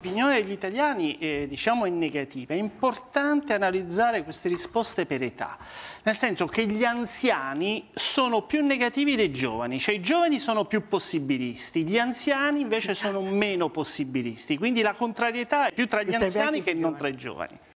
L'opinione degli italiani eh, diciamo è negativa, è importante analizzare queste risposte per età, nel senso che gli anziani sono più negativi dei giovani, cioè i giovani sono più possibilisti, gli anziani invece sono meno possibilisti, quindi la contrarietà è più tra gli anziani che non tra i giovani.